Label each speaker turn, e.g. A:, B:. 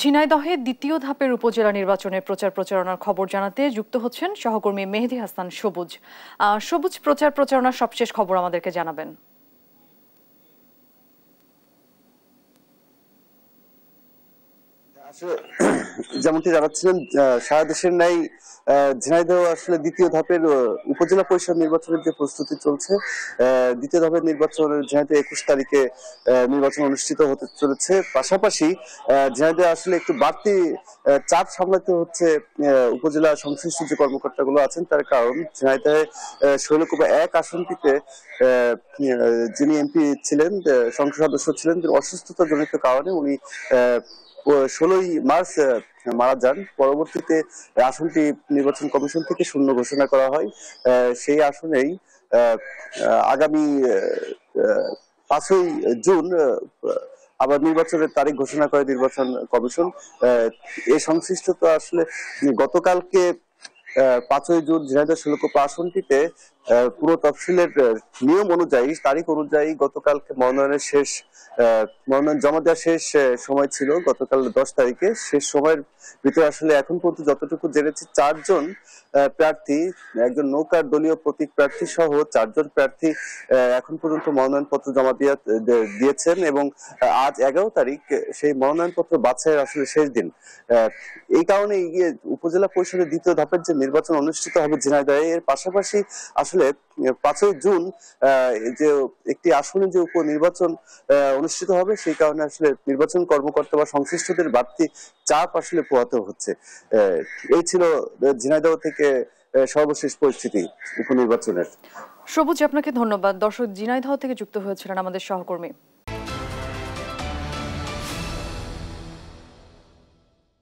A: ঝিনাইদহে দ্বিতীয় ধাপের উপজেলা নির্বাচনের প্রচার প্রচারণার খবর জানাতে যুক্ত হচ্ছেন সহকর্মী মেহেদি হাসান সবুজ সবুজ প্রচার প্রচারণার সবশেষ খবর আমাদেরকে জানাবেন
B: যেমনটি জানাচ্ছিলেন সারা দেশের নাই ঝিনাইদহ আসলে দ্বিতীয় ধাপের উপজেলা পরিষদ নির্বাচনের যে প্রস্তুতি চলছে দ্বিতীয় ধাপের নির্বাচন ঝিনাইদহ একুশ তারিখে নির্বাচন অনুষ্ঠিত হতে চলেছে পাশাপাশি ঝিনাইদহ আসলে একটু বাড়তি চাপ সামলাতে হচ্ছে উপজেলা সংশ্লিষ্ট যে কর্মকর্তাগুলো আছেন তার কারণ ঝিনাইদহে শৈলকুপা এক আসনটিতে যিনি এমপি ছিলেন সংসদ সদস্য ছিলেন অসুস্থতা জনিত কারণে উনি ষোলোই ষোলোই মার্চ মারা যান পরবর্তীতে আসনটি নির্বাচন কমিশন থেকে শূন্য ঘোষণা করা হয় সেই আসনেই আগামী পাঁচই জুন আবার নির্বাচনের তারিখ ঘোষণা করে নির্বাচন কমিশন এ সংশ্লিষ্টতা আসলে গতকালকে পাঁচই জুন ঝিনাইদহ শুল্ক আসনটিতে পুরো তফসিলের নিয়ম অনুযায়ী তারিখ অনুযায়ী গতকাল মনোনয়নের শেষ মনোনয়ন জমা দেওয়ার শেষ সময় ছিল গতকাল দশ তারিখে শেষ সময়ের ভিতরে আসলে এখন পর্যন্ত যতটুকু জেনেছি চারজন প্রার্থী একজন নৌকার দলীয় প্রতীক প্রার্থী সহ চারজন প্রার্থী এখন পর্যন্ত মনোনয়নপত্র জমা দিয়ে দিয়েছেন এবং আজ এগারো তারিখ সেই মনোনয়নপত্র বাছাইয়ের আসলে শেষ দিন এই কারণে উপজেলা পরিষদের দ্বিতীয় ধাপের যে নির্বাচন অনুষ্ঠিত হবে ঝিনাইদহে এর পাশাপাশি আসলে পাঁচই জুন যে একটি আসনে যে উপনির্বাচন অনুষ্ঠিত হবে সেই কারণে আসলে নির্বাচন কর্মকর্তা বা সংশ্লিষ্টদের বাড়তি চাপ আসলে পোহাতে হচ্ছে এই ছিল ঝিনাইদহ থেকে সর্বশেষ পরিস্থিতি উপনির্বাচনের
A: সবুজ আপনাকে ধন্যবাদ দর্শক ঝিনাইদহ থেকে যুক্ত হয়েছিলেন আমাদের সহকর্মী